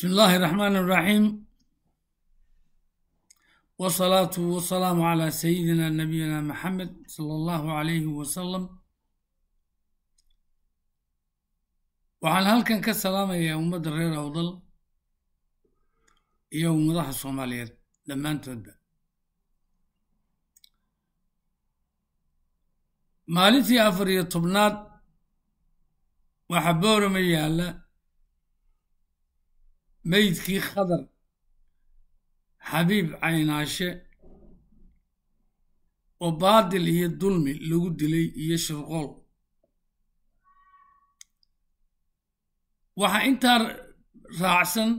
bismi illaahi raxmaan raxiim wasalaatu wasalaamu calaa sayidina nabiyina maxamed sala allahu calayhi wasalam waxaan halkan ka salaamayaa ummadda reer awdal iyo ummadaha soomaaliyeed dhammaantoodba maalintii afar iyo tobnaad waxaa boorama yaalla meydkii khadar xabiib caynaashe oo baadil iyo dulmi lagu dilay iyo shirqool waxaa intaa raacsan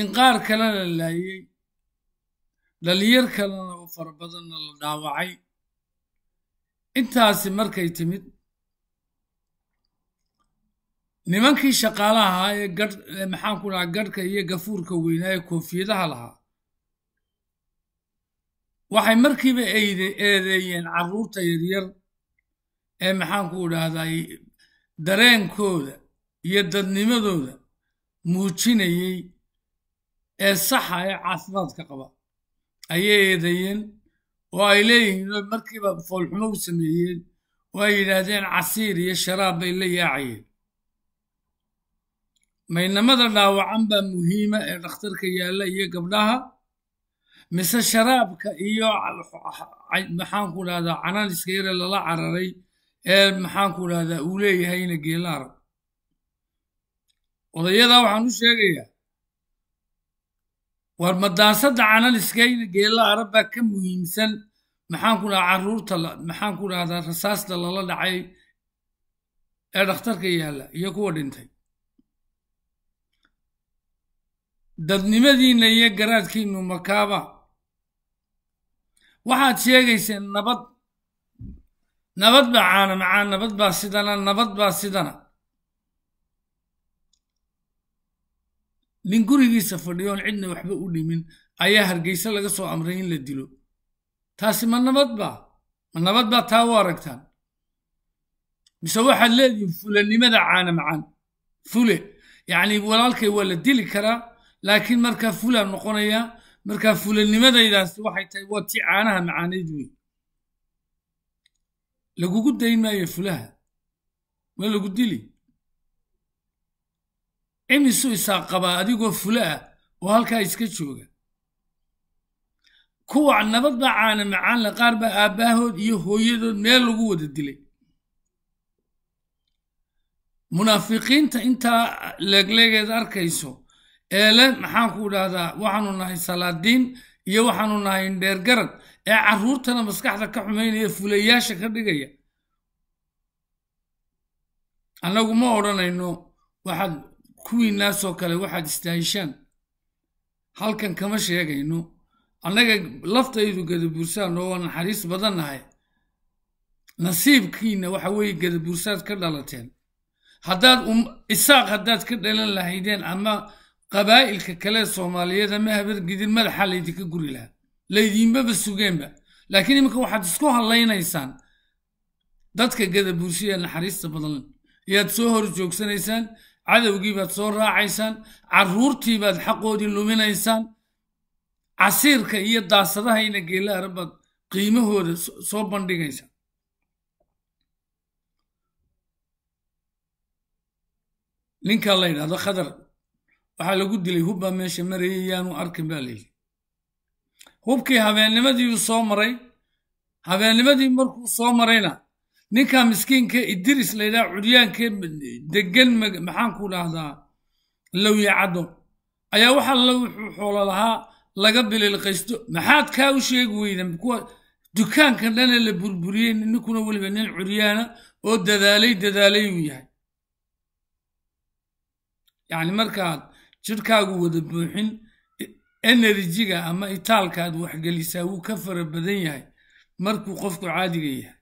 in qaar kalena laayay dhalinyar kalena oo fara badanna la dhaawacay intaasi markay timid nimankii shaqaalaha ee gadh maxaanku ku dhaha gadhka iyo gafuurka weynaa ee koofiyadaha lahaa waxay markiiba eedeeyeen carruurta yaryar ee maxaanku dhahday dareenkooda iyo dadnimadooda muujinayey ee saxa ee caafimaadka qaba ayay eedeeyeen oo ay leeyihiin markiiba foolxumo u sameeyeen oo ay yidhaahdeen casiir iyo sharaab bay la yaacayeen maynamada dhaawacan baa muhiima ee dhakhtarka yaalla iyo gabdhaha mise sharaabka iyo maxaanku dhahdaa canaaniska yare lala cararay ee maxaanku dhahdaa uu leeyahayna geelaara odayadaa waxaan u sheegayaa war madaasadda cananiskayna geella arab baa ka muhiimsan maxaanku dhaha caruurta maxaanku dhahdaa rasaasta lala dhacay ee dhakhtarka yaalla iyo kuwa dhintay dadnimadiinna iyo garaadkiinnu makaaba waxaad sheegayseen nabad nabad baa caana macaan nabad baa sidana nabad baa sidana nin gurigiisa fadhiyoon cidna waxba u dhimin ayaa hargeysa laga soo amray in la dilo taasi ma nabad baa ma nabad baa taa u aragtaan mise waxaad leedihin fulanimada caana macaan fule yacnii walaalkay waa la dili karaa laakiin markaa fulaan noqonaya markaa fulanimadaydaas waxay tahay waa ti caanaha macaanayd wey lagugu dayn maayo fulaha waa lagu dili imisu isaa qabaa adigoo fula ah oo halkaa iska jooga kuwa nabad baa caana macaan le qaar baa aabbaahood iyo hooyadood meel lagu wada dilay munaafiqiinta intaa leegleegeed arkayso eele maxaanku idhaahdaa waxaanu nahay salaadiin iyo waxaanu nahay indheergarad ee caruurtana maskaxda ka xumaynaya fulayaasha ka dhigaya annagu ma odhanayno waxaad kuwiinaasoo kale waxaad istaahishaan halkan kama sheegayno annaga laftaydu gadabuursaad nooga naxariis badannahay nasiibkiina waxa weeye gadabuursaad ka dhalateen haddaad um, isaaq haddaad ka dhalan lahaydeen ama qabaa'ilka kale soomaaliyada ma habar gidin madaxa laydinka guri lahaa laydiinbaba sugeenba laakiin iminka waxaad isku hadlaynaysaan dadka gada ee naxariista badanle ayaad soo hor joogsanaysaan cadowgiibaad soo raacaysaan baad xaqoodii luminaysaan casiirka iyo daasadahayna geelaara baad qiimahooda soo bandhigaysaan ninkaa la ydhahdo khadar waxaa lagu dilay hubbaa meesha marayay yaanu arkin baa layidhi hubkii habeennimadiiu soo maray habeennimadii markuu soo marayna ninkaa miskiinka idiris laydhaha curyaankee degan maxaanku dhahdaa lowyacaddo ayaa waxaa la wuxuu xoolo lahaa laga bililqaysto maxaad kaa u sheegi weyda kuwa dukaankan dhana la burburiyey ninkuna weliba nin curyaana oo dadaalay dadaalay uu yahay yani markaad jirkaagu wada buuxin enerjiga ama itaalka aad waxgelisaa wuu ka fara badan yahay markuu qofku caadiga yahay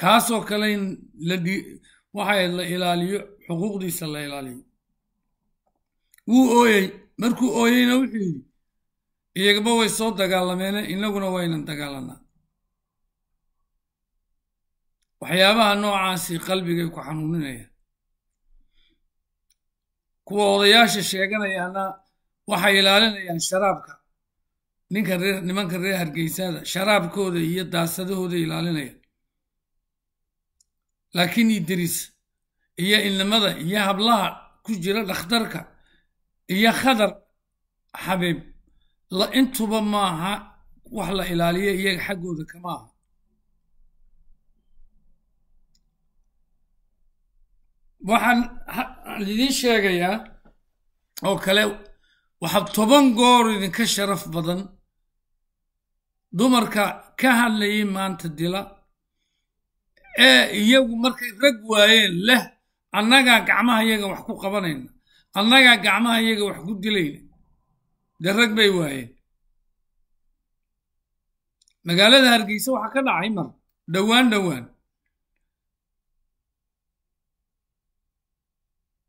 kaasoo kale in waxay la ilaaliyo xuquuqdiisa la ilaaliyo wuu ooyey markuu ooyeyna wuxuu yidhi iyagaba way soo dagaalameene innaguna waynan dagaalanaa waxyaabaha noocaasi qalbigay ku xanuuninayaa kuwa odayaasha sheeganayaana waxay ilaalinayaan sharaabka ninka reer nimanka reer hargeysada sharaabkooda iyo daasadahooda ilaalinayaan laakiin idriis iyo ilnimada iyo hablaha ku jira dhakhtarka iyo khadar xabiib la intuba maaha wax la ilaaliya iyaga xaggooda kama aha waxaan idiin sheegayaa oo kale waxaa toban goor idinka sharaf badan dumarka ka hadlayay maanta dila ee iyagu markay rag waayeen leh annagaa gacmaha iyaga wax ku qabanayna annagaa gacmaha iyaga wax ku dilayna dee rag bay waayeen magaalada hargeysa waxaa ka dhacay mar dhowaan dhowaan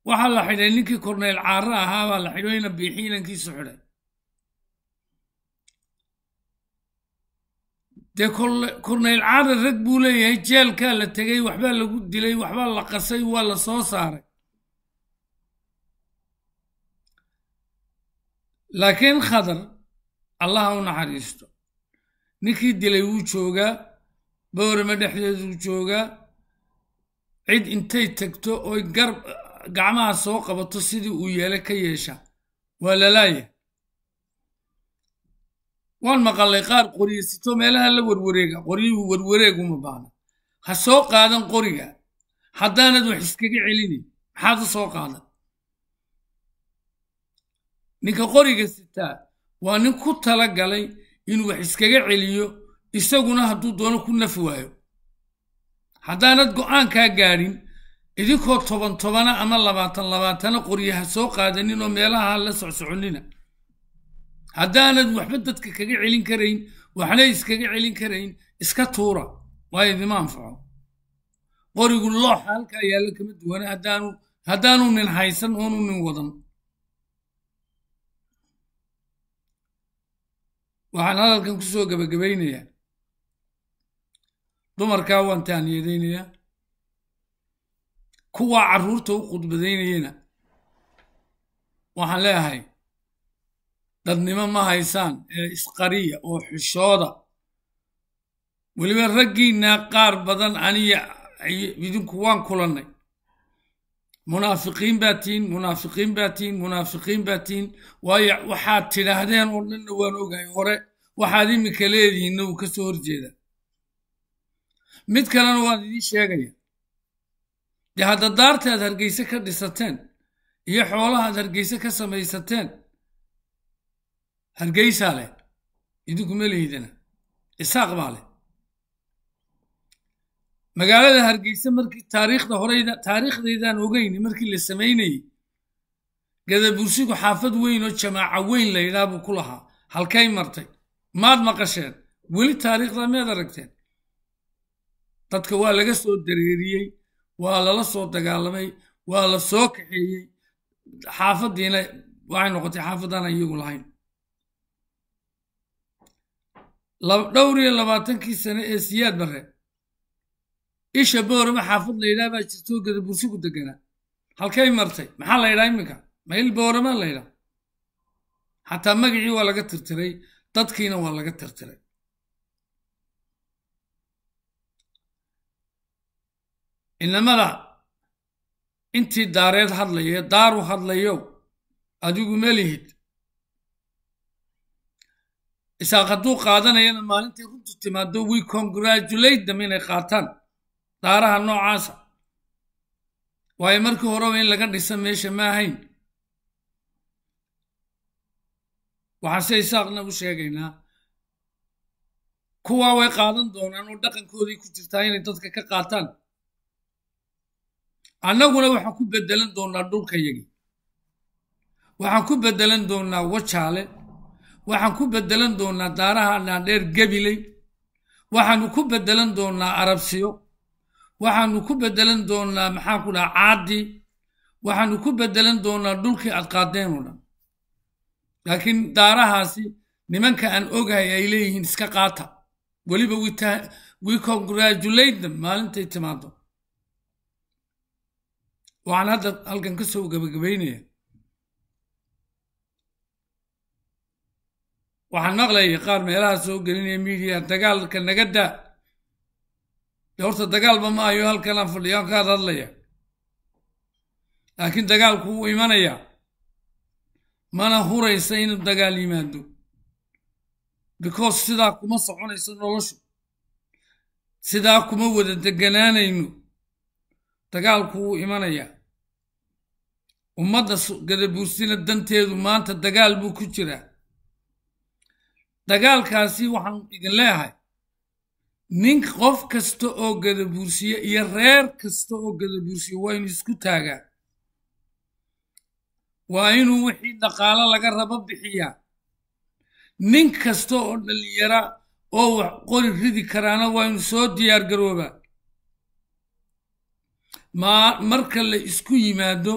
waxaa la xidhay ninkii korneyl caaro ahaabaa la biixi biixiilankiisu xidhay dee korneyl caara rag buu leeyahay jeelkaa la tegay waxbaa lagu dilay waxbaa la qasay waa la soo saaray laakiin khadar allaha u naxariisto ninkii dilay wuu joogaa boorama dhexdeeduu joogaa cid intay tagto oy garb gacmaha soo qabato sidii uu yeelo ka yeesha waa lalaaya waan maqalay qaar sito meelaha la warwareega qoryuhu warwareeguma baana ha soo qaadan qoriga haddaanad wax iskaga celini maxaad u soo qaadan ninka qoriga sitaa waa nin ku tala galay inuu wax iskaga celiyo isaguna hadduu doono ku naf waayo haddaanad go'aankaa gaadhin idinkoo toban tobana ama labaatan labaatana qoryaha soo qaadanin oo meelaha la socsoconina haddaanad waxba dadka kaga celin karayn waxna iskaga celin karayn iska tuura waa idima anfaco qorigu looxa halka yaallo kama duwana haddaanu haddaanu nin haysan oonu nin wadan waxaan hadalkan kusoo gabagabaynayaa dumarkaa waan taaniyadaynayaa kuwa caruurta u khudbadaynayana waxaan leeyahay dadnimo ma haysaan ee isqariya oo xushooda weliba raggiinnaa qaar badan aniya idinku waan kulannay munaafiqiin baa tihiin munaafiqiin baa tihiin munaafiqiin baa tihiin waayo waxaad tidhaahdeen oo dhanna waan ogahay hore waxaad iminka leedihiinna wuu ka soo horjeedaa mid kalena waan idiin sheegaya dee hadda daarta hargeyse ka dhisateen iyo xoolahaad aad hargeyse ka samaysateen hargeysaa leh idinku ma lihiidana isaaq baa leh magaalada hargeysa markii taariikhda horeyda taariikhdaydan ogeyn markii la samaynayay gadabursigu xaafad weyn oo jamaaca weyn laydhaa buu ku lahaa halkay martay maad maqasheen weli taariikhdaa miyaad aragteen dadka waa laga soo dareeriyey waa lala soo dagaalamay waa la soo kaxeeyey xaafaddiina waxay noqotay xaafadaan iyagu lahayn dhowr iyo labaatankii sane ee siyaad bare isha boorama xaafad la laydhaa baa jirtoo gada bursi ku deganaa halkay martay maxaa la laydhaa iminka mayl booramaa laydhaa xataa magacii waa laga tirtiray dadkiina waa laga tirtiray inamada intii daareed hadlaye daaru hadlayo adigu ma lihid isaaq hadduu qaadanayana maalintay runtu timaado we congratulate them inay qaataan daaraha noocaasa waayo markii horeba in laga dhisa meesha ma ahayn waxaan isaaqna u sheegaynaa kuwaa way qaadan doonaan oo dhaqankoodii ku jirtaa inay dadka ka qaataan annaguna waxaan ku bedelan doonnaa yagi waxaan ku bedelan doonaa wajaale waxaan ku bedelan doonnaa daaraha dheer gebilay waxaanu ku bedelan doonaa arabsiyo waxaanu ku bedelan doonnaa ku dhaha caadii waxaanu ku bedelan doonnaa dhulkii aad qaadeen oo dhan laakiin daarahaasi nimanka aan ogahay ay leeyihiin iska qaata weliba wii congratulate them maalintay timaado waxaan hadda halkan ka soo gebagabaynaya waxaan maqlaya qaar meelaha soo gelinaya miidiya dagaalka naga daa de horta dagaalba ma ayo halkanaan fadhiyo aan ka had hadlaya laakiin dagaalku wuu imanayaa mana huraysa inuu dagaal yimaado because sidaa kuma soconayso noloshu sidaa kuma wada deganaanayno dagaalku wuu imanayaa ummadda gadabuursina danteedu maanta dagaal buu ku jiraa dagaalkaasi waxaanu idin leeahay nink qof kasta oo gadabuursiye iyo reer kasta oo gadabuursiya waa inu isku taagaa waa inuu wixii dhaqaalo laga rabo bixiyaa nin kasta oo dhallinyara oo wax qori ridi karaana waa inuu soo diyaar garoobaa ma marka la isku yimaado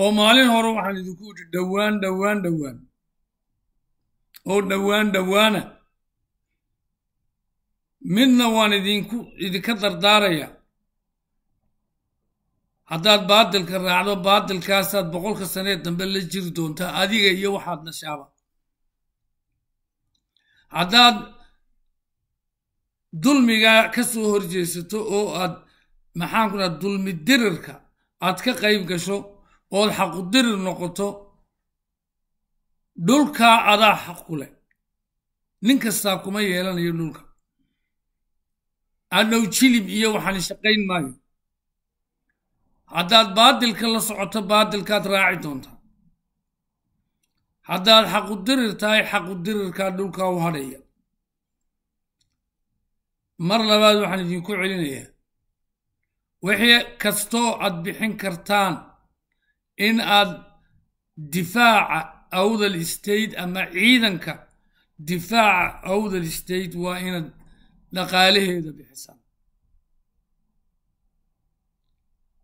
oo maalin hore waxaan idinku idhi dhowaan dhowaan dhowaan oo dhowaan dhowaana midna waan idinku idinka dardaaraya haddaad baadilka raacdo baadilkaasaad boqolka sanee dambe la jiri doontaa adiga iyo waxaad nashaaba haddaad dulmigaa ka soo horjeesato oo aad maxaan ku dhaha dulmi dirirka aad ka qayb gasho ood xaqu dirir noqoto dhulkaa adaa xaq ku leh nin kastaa kuma yeelanayo dhulka adhow jilib iyo waxaan shaqayn maayo haddaad baadilka la socoto baadilkaad raaci doontaa haddaad xaqu dirir tahay xaqu dirirkaa dhulkaa u hadhaya mar labaad waxaan idinku celinayaa wixii kastoo aad bixin kartaan in aad difaaca awdal state ama ciidanka difaaca awdal state waa inaad dhaqaalaheeda bixisaan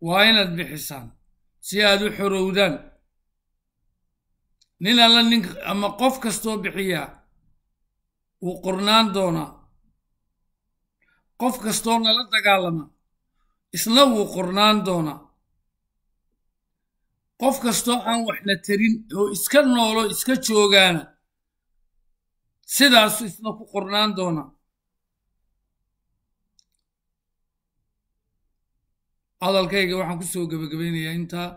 waa inaad bixisaan si aad u xorowdaan nin alla nin ama qof kastoo bixiyaa wuu qornaan doonaa qof kastoo nala dagaalama isna wuu qornaan doonaa qof kastoo aan waxna tarin oo iska noolo iska joogaana sidaasu isna ku qornaan doonaa hadalkayga waxaan ku soo gebagabaynayaa intaa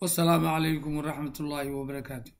wasalaamu calaykum waraxmat ullaahi wabarakaatu